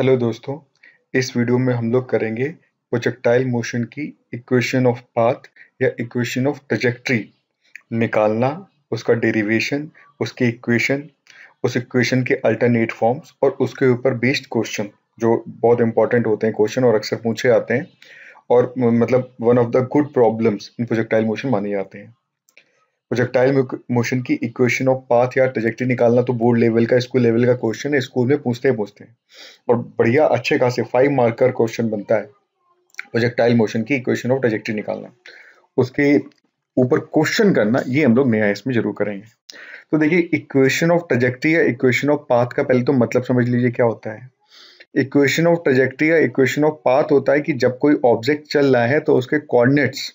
hello दोस्तों इस video में हम लोग करेंगे प्रोजेक्टाइल मोशन की इक्वेशन ऑफ पाथ या इक्वेशन ऑफ ट्रजेक्ट्री निकालना उसका डेरिवेशन उसकी इक्वेशन उस इक्वेशन के अल्टरनेट फॉर्म्स और उसके ऊपर बेस्ड क्वेश्चन जो बहुत इंपॉर्टेंट होते हैं क्वेश्चन और अक्सर पूछे आते हैं और मतलब one of the good problems in projectile motion माने जाते हैं प्रोजेक्टाइल मोशन की इक्वेशन ऑफ पाथ या ट्रेजेक्ट्री निकालना तो बोर्ड लेवल का स्कूल लेवल का क्वेश्चन है स्कूल में पूछते पूछते हैं और बढ़िया अच्छे खासे फाइव मार्कर क्वेश्चन बनता है प्रोजेक्टाइल मोशन की इक्वेशन ऑफ ट्रेजेक्ट्री निकालना उसके ऊपर क्वेश्चन करना ये हम लोग नया इसमें जरूर करेंगे तो देखिए इक्वेशन ऑफ ट्रेजेक्ट्री या इक्वेशन ऑफ पाथ का पहले तो मतलब समझ लीजिए क्या होता है इक्वेशन ऑफ ट्रेजेक्ट्री या इक्वेशन ऑफ पाथ होता है कि जब कोई ऑब्जेक्ट चल रहा है तो उसके कोऑर्डिनेट्स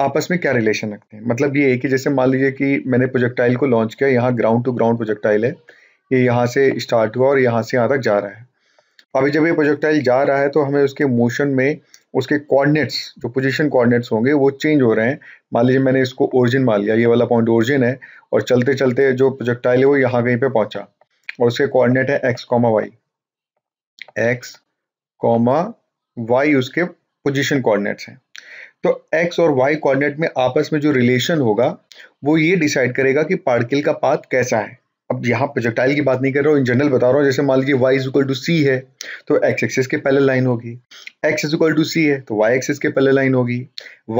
आपस में क्या रिलेशन रखते हैं मतलब ये है कि जैसे मान लीजिए कि मैंने प्रोजेक्टाइल को लॉन्च किया यहाँ ग्राउंड टू ग्राउंड प्रोजेक्टाइल है ये यहाँ से स्टार्ट हुआ और यहाँ से यहाँ तक जा रहा है अभी जब ये प्रोजेक्टाइल जा रहा है तो हमें उसके मोशन में उसके कोऑर्डिनेट्स जो पोजीशन कोऑर्डिनेट्स होंगे वो चेंज हो रहे हैं मान लीजिए मैंने इसको ओरिजिन मान लिया ये वाला पॉइंट ओरिजिन है और चलते चलते जो प्रोजेक्टाइल है वो यहाँ कहीं पे पहुंचा और उसके कोऑर्डिनेट है X comma Y X comma Y उसके पोजिशन कोऑर्डिनेट्स हैं तो एक्स और वाई कोऑर्डिनेट में आपस में जो रिलेशन होगा वो ये डिसाइड करेगा कि पार्टिकल का पाथ कैसा है अब यहाँ प्रोजेक्टाइल की बात नहीं कर रहा हूँ इन जनरल बता रहा हूँ जैसे मान लीजिए Y is equal to C है तो एक्स एक्सेस के पहले लाइन होगी X is equal to C है तो वाई एक्सेस के पहले लाइन होगी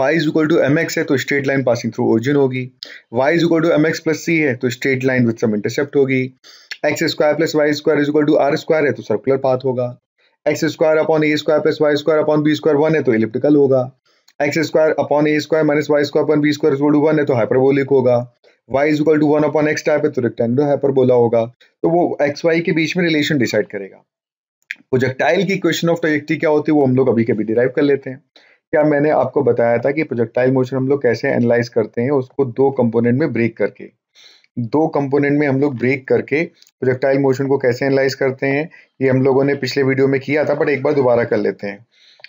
Y is equal to M X है तो straight line passing through origin होगी Y is equal to M X plus C है तो straight line with some intercept होगी X square plus Y square is equal to R square है तो circular path होगा X square upon A square plus Y square upon B square one है तो elliptical होगा X square upon A square minus Y square upon B square to one है तो hyperbolic होगा Y is to one upon X type है तो rectangular hyperbola होगा तो वो एक्स वाई के बीच में रिलेशन डिसाइड करेगा प्रोजेक्टाइल की क्वेश्चन ऑफ ट्रजेक्ट्री क्या होती है वो हम लोग अभी कभी डिराइव कर लेते हैं क्या मैंने आपको बताया था कि प्रोजेक्टाइल मोशन हम लोग कैसे एनालाइज करते हैं उसको दो कंपोनेंट में ब्रेक करके दो कंपोनेंट में हम लोग ब्रेक करके प्रोजेक्टाइल मोशन को कैसे एनालाइज करते हैं ये हम लोगों ने पिछले वीडियो में किया था बट एक बार दोबारा कर लेते हैं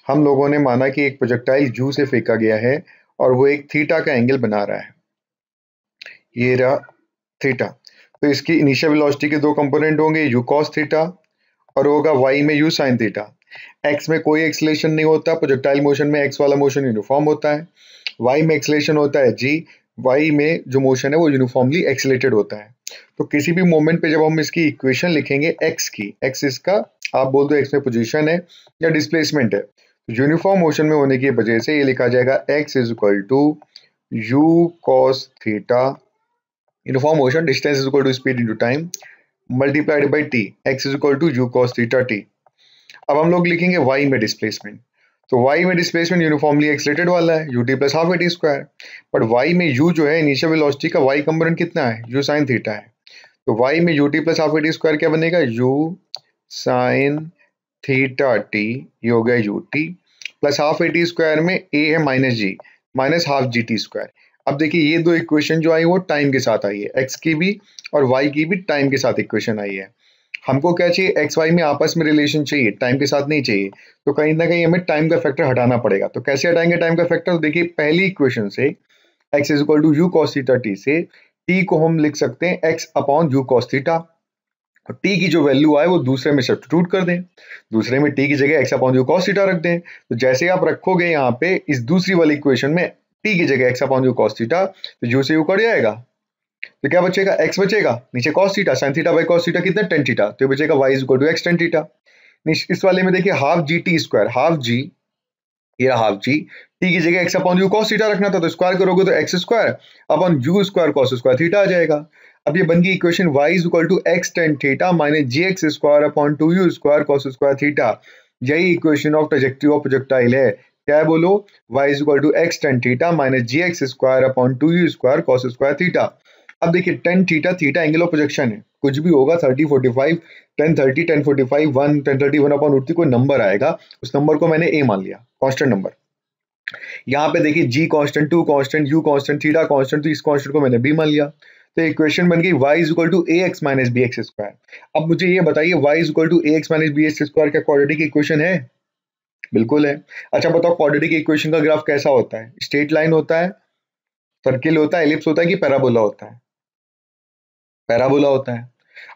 हम लोगों ने माना कि एक प्रोजेक्टाइल जू से फेंका गया है और वो एक थीटा का एंगल बना रहा है ये रहा थीटा तो इसकी इनिशियल वेलोसिटी के दो कंपोनेंट होंगे यू कॉस थीटा और होगा वाई में यू साइन थीटा एक्स में कोई एक्सलेशन नहीं होता प्रोजेक्टाइल मोशन में एक्स वाला मोशन यूनिफॉर्म होता है वाई में एक्सलेशन होता है जी वाई में जो मोशन है वो यूनिफॉर्मली एक्सलेटेड होता है तो किसी भी मोमेंट पे जब हम इसकी इक्वेशन लिखेंगे एक्स की एक्स इसका आप बोल दो एक्स में पोजीशन है या डिस्प्लेसमेंट है यूनिफॉर्म मोशन में होने की वजह से ये लिखा जाएगा X is equal to U cos theta uniform motion distance is equal to speed into time multiplied by T X is equal to U cos theta T अब हम लोग लिखेंगे वाई में डिस्प्लेसमेंट तो y में डिस्प्लेसमेंट यूनिफॉर्मली एक्सलेटेड वाला है U T plus half A T square but y में u जो है इनिशियल वेलोसिटी का y कंपोनेंट कितना है u साइन थीटा है तो y में U T plus half A T square क्या बनेगा u साइन थीटा टी ये हो U T plus half A T square में ए है minus G minus half G T square अब देखिए ये दो इक्वेशन जो आई वो टाइम के साथ आई है एक्स की भी और वाई की भी टाइम के साथ इक्वेशन आई है हमको क्या चाहिए एक्स वाई में आपस में रिलेशन चाहिए टाइम के साथ नहीं चाहिए तो कहीं ना कहीं हमें टाइम का फैक्टर हटाना पड़ेगा तो कैसे हटाएंगे टाइम का फैक्टर देखिए पहली इक्वेशन से X is equal to U cos theta T से टी को हम लिख सकते हैं एक्स अपॉन यू कॉस्टा और टी की जो वैल्यू आए वो दूसरे में सब्सिट्यूट कर दें दूसरे में टी की जगह एक्स अपॉन जो कॉस थीटा रख दें तो जैसे आप रखोगे यहाँ पे इस दूसरी वाली इक्वेशन में टी की जगह एक्स अपॉन जो कॉस थीटा तो यू से यू कट जाएगा तो क्या बचेगा एक्स बचेगा नीचे cos theta sine theta by cos theta कितना टेन थीटा तो बचेगा Y is to x tan theta इस वाले में देखिए half G T square half G ये रहा हाफ जी टी की जगह X upon U cos theta रखना था तो स्क्वायर करोगे तो X square upon you square cos square theta आ जाएगा अब ये बन गई equation y is equal to x tan theta minus G x square upon two U square cos square theta यही equation of projective of projectile है क्या है बोलो y is equal to x tan theta minus G x square upon two U square cos square theta अब देखिए tan theta theta angle of projection है कुछ भी होगा thirty forty five ten thirty ten forty five one ten thirty one upon उठती कोई number आएगा उस नंबर को मैंने ए मान लिया कॉन्स्टेंट नंबर यहाँ पे देखिए G constant two constant U constant theta constant तो इस कांस्टेंट को मैंने बी मान लिया तो एक क्वेश्चन बन गई y is equal to a x minus b x square अब मुझे ये बताइए y is equal to a x minus b x square क्या क्वाड्रेटिक इक्वेशन है बिल्कुल है अच्छा बताओ क्वाड्रेटिक इक्वेशन का ग्राफ कैसा होता है स्ट्रेट लाइन होता है सर्किल होता है एलिप्स होता है कि पैराबोला होता है पैराबोला होता है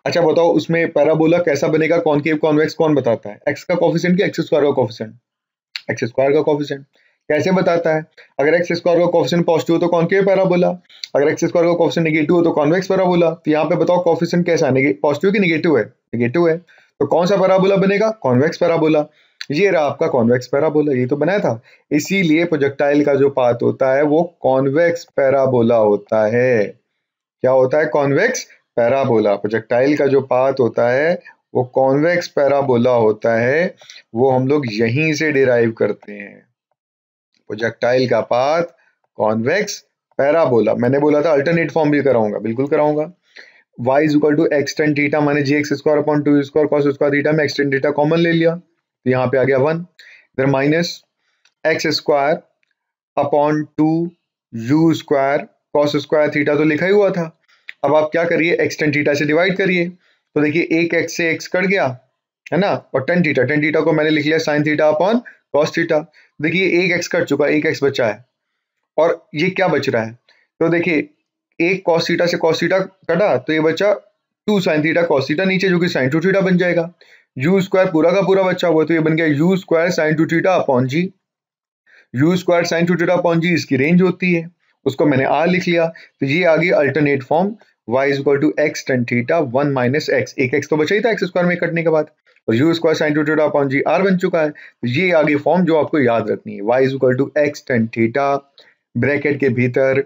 अच्छा बताओ उसमें पैराबोला कैसा बनेगा कॉनकेव कॉन्वेक्स कौन बताता है एक्स का कॉफिशेंट कि एक्स स्क्वायर का कॉफिशेंट एक्स स्क्वायर का कॉफिशेंट कैसे बताता है अगर एक्स स्क्वायर का कॉफिशन पॉजिटिव हो तो कॉन्केव पैराबोला अगर एक्स स्क्वायर का कॉफिशन निगेटिव हो तो कॉन्वेक्स पैराबोला तो यहाँ पे बताओ कॉफिशन कैसा पॉजिटिव की निगेटिव है निगेटिव है तो कौन सा पैराबोला बनेगा कॉन्वेक्स पैराबोला ये रहा आपका कॉन्वेक्स पैराबोला ये तो बनाया था इसीलिए प्रोजेक्टाइल का जो पाथ होता है वो कॉन्वेक्स पैराबोला होता है क्या होता है कॉन्वेक्स पैराबोला प्रोजेक्टाइल का जो पाथ होता है वो कॉन्वेक्स पैराबोला होता है वो हम लोग यहीं से डिराइव करते हैं प्रोजेक्टाइल का पाथ कॉन्वेक्स पैराबोला मैंने बोला था अल्टरनेट फॉर्म भी कराऊंगा बिल्कुल कराऊंगा y इज इक्वल टू माने g x square upon two square cos square common ले लिया तो यहाँ पे आ गया 1 इधर minus x square upon two तो लिखा ही हुआ था अब आप क्या करिए tan थीटा से डिवाइड करिए तो देखिए एक एक्स से एक्स कट गया है ना और टेन थीटा tan थीटा को मैंने लिख लिया sine theta upon cos theta देखिए एक एक्स कट चुका एक एक्स बचा है और ये क्या बच रहा है तो देखिए एक कॉस थीटा से कॉस थीटा कटा तो ये बचा two sine theta cos theta नीचे जो कि साइन टू थीटा बन जाएगा यू स्क्वायर पूरा का पूरा बचा हुआ तो ये बन गया u square sine two theta upon g u square sine two theta upon g इसकी रेंज होती है उसको मैंने आर लिख लिया तो ये आ गई alternate form y is equal to x tan theta one minus x एक एक्स तो बचा ही था एक्स स्क्वायर में कटने के बाद और u square sine two theta upon g R बन चुका है तो ये आगे फॉर्म जो आपको याद रखनी है y is equal to x tan theta bracket के भीतर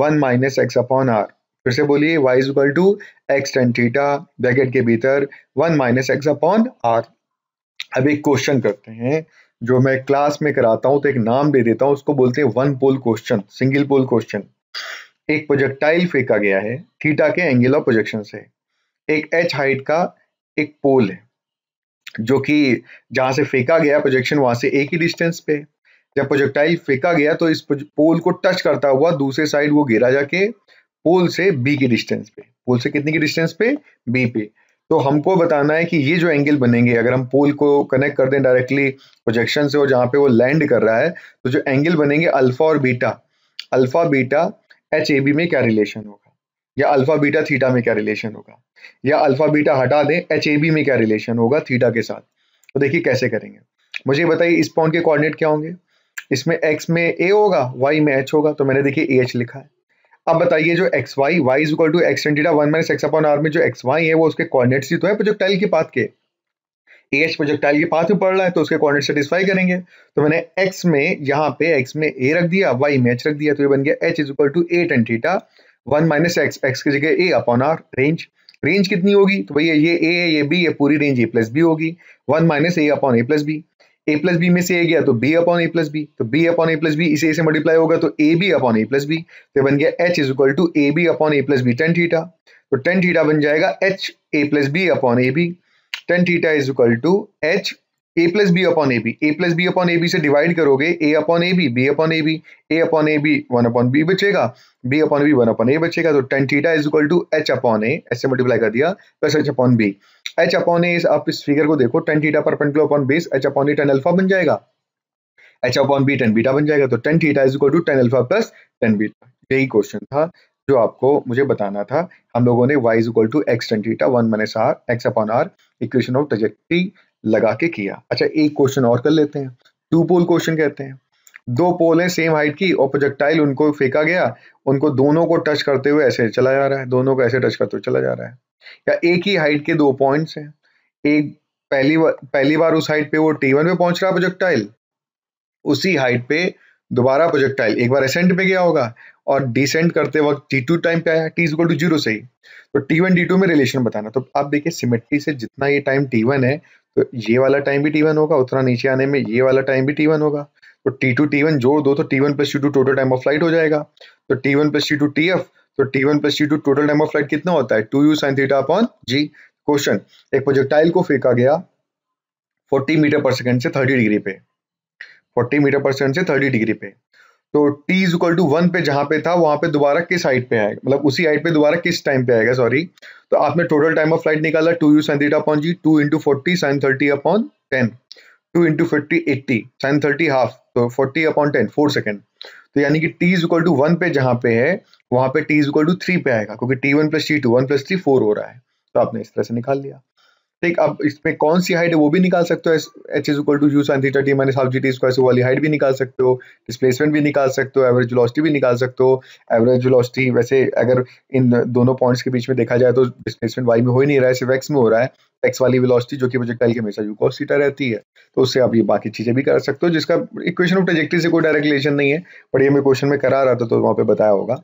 one minus x upon R फिर से बोलिए y is equal to x tan theta bracket के भीतर one minus x upon R अब एक क्वेश्चन करते हैं जो मैं क्लास में कराता हूँ तो एक नाम दे देता हूँ उसको बोलते हैं one pole question single pole question एक प्रोजेक्टाइल फेंका गया है थीटा के एंगल ऑफ प्रोजेक्शन से एक एच हाइट का एक पोल है जो कि जहां से फेंका गया प्रोजेक्शन वहां से एक ही डिस्टेंस पे जब प्रोजेक्टाइल फेंका गया तो इस पोल को टच करता हुआ दूसरे साइड वो गिरा जाके पोल से बी की डिस्टेंस पे पोल से कितनी की डिस्टेंस पे बी पे तो हमको बताना है कि ये जो एंगल बनेंगे अगर हम पोल को कनेक्ट कर दें डायरेक्टली प्रोजेक्शन से और जहाँ पे वो लैंड कर रहा है तो जो एंगल बनेंगे अल्फा और beta alpha beta h a b में क्या रिलेशन होगा या अल्फा बीटा थीटा में क्या रिलेशन होगा या अल्फा बीटा हटा दें एच ए बी में क्या रिलेशन होगा थीटा के साथ तो देखिए कैसे करेंगे मुझे बताइए इस पॉइंट के कोऑर्डिनेट क्या होंगे इसमें एक्स में ए होगा वाई में एच होगा तो मैंने देखिए ए एच लिखा है अब बताइए जो x y y is equal to x tan theta one minus x upon R में जो एक्स वाई है वो उसके कॉर्डिनेट्स ही तो है प्रोजेक्टाइल के पाथ के ए एच प्रोजेक्टाइल के पाथ में पड़ रहा है तो उसके कॉर्डिनेट सेटिस्फाई करेंगे तो मैंने एक्स में यहाँ पे एक्स में ए रख दिया वाई में एच रख दिया तो ये बन गया h is equal to a tan theta one minus x x की जगह a upon R range range कितनी होगी तो भैया ये ए है ये बी ये पूरी रेंज ए प्लस बी होगी one minus a upon a plus b a plus b में से ए गया तो b upon a plus b तो b upon a plus b इसे से मल्टीप्लाई होगा तो a b upon a plus b तो बन गया h is equal to a b upon a plus b tan theta तो टेन थीटा बन जाएगा h a plus b upon a b tan theta is equal to h a plus b upon a b a plus b upon a b से divide करोगे a upon a b b upon a b a upon a b one upon b बचेगा b upon b one upon a बचेगा तो tan theta is equal to h upon a h से multiply कर दिया plus h upon b h upon a आप इस figure को देखो tan theta perpendicular upon base h upon a tan alpha बन जाएगा h upon b tan beta बन जाएगा तो tan theta is equal to tan alpha plus tan beta यही क्वेश्चन था जो आपको मुझे बताना था हम लोगों ने y is equal to x tan theta one minus R x upon R equation of trajectory लगा के किया अच्छा एक क्वेश्चन और कर लेते हैं टू पोल क्वेश्चन कहते हैं दो पोल हैं सेम हाइट की और प्रोजेक्टाइल उनको फेंका गया उनको दोनों को टच करते हुए ऐसे चला जा रहा है दोनों को ऐसे टच करते हुए चला जा रहा है या एक ही हाइट के दो पॉइंट्स हैं एक पहली बार पहली बार उस हाइट पे वो टी वन पे पहुंच रहा प्रोजेक्टाइल उसी हाइट पे दोबारा प्रोजेक्टाइल एक बार एसेंट पे गया होगा और डिसेंट करते वक्त टी टू टाइम पे आया t is equal to zero से ही तो टी वन डी टू में रिलेशन बताना तो आप देखिए सिमेट्री से जितना ये टाइम टी वन है तो ये वाला टाइम भी टी वन होगा उतना नीचे आने में ये वाला टाइम भी टी वन होगा तो टी टू टी वन जोड़ दो तो t one plus t two total time of flight हो जाएगा तो t one plus t two t f तो t one plus t two total time of flight कितना होता है two u sine theta upon g question एक projectile को फेंका गया फोर्टी मीटर पर सेकेंड से थर्टी डिग्री पे फोर्टी मीटर पर सेकेंड से थर्टी डिग्री पे तो t is equal to one पे जहां पे था वहाँ पे दोबारा किस हाइट पे आएगा मतलब उसी हाइट पे दोबारा किस टाइम पे आएगा सॉरी तो आपने टोटल टाइम ऑफ फ्लाइट निकाला two u sine theta upon g two into forty sine thirty upon ten two into fifty eighty sine thirty half तो forty upon ten four second तो यानी कि t is equal to one पे जहाँ पे है वहां पे t is equal to three पे आएगा क्योंकि t one plus t two one plus three four हो रहा है तो आपने इस तरह से निकाल लिया ठीक अब इसमें कौन सी हाइट है वो भी निकाल सकते हो h is equal to u sine theta t minus half G T square से वाली हाइट भी निकाल सकते हो डिस्प्लेसमेंट भी निकाल सकते हो एवरेज वेलोसिटी भी निकाल सकते हो एवरेज वेलोसिटी वैसे अगर इन दोनों पॉइंट्स के बीच में देखा जाए तो डिस्प्लेसमेंट वाई में हो ही नहीं रहा है सिर्फ एक्स में हो रहा है एक्स वाली वेलोसिटी जो कि कल के हमेशा कॉस थीटा रहती है तो उससे आप ये बाकी चीजें भी कर सकते हो जिसका इक्वेशन ऑफ ट्रेजेक्ट्री से कोई डायरेक्ट रिलेशन नहीं है बट ये मैं क्वेश्चन में करा रहा था तो वहाँ पे बताया होगा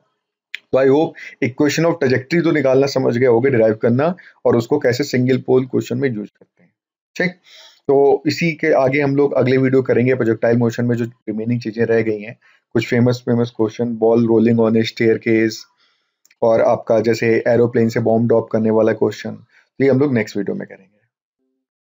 तो I hope equation of trajectory तो निकालना समझ गए होगे डिराइव करना और उसको कैसे सिंगल पोल क्वेश्चन में यूज करते हैं ठीक तो इसी के आगे हम लोग अगले वीडियो करेंगे प्रोजेक्टाइल मोशन में जो रिमेनिंग चीज़ें रह गई हैं कुछ famous famous question ball rolling on a staircase और आपका जैसे एरोप्लेन से बॉम्ब ड्रॉप करने वाला क्वेश्चन तो ये हम लोग नेक्स्ट वीडियो में करेंगे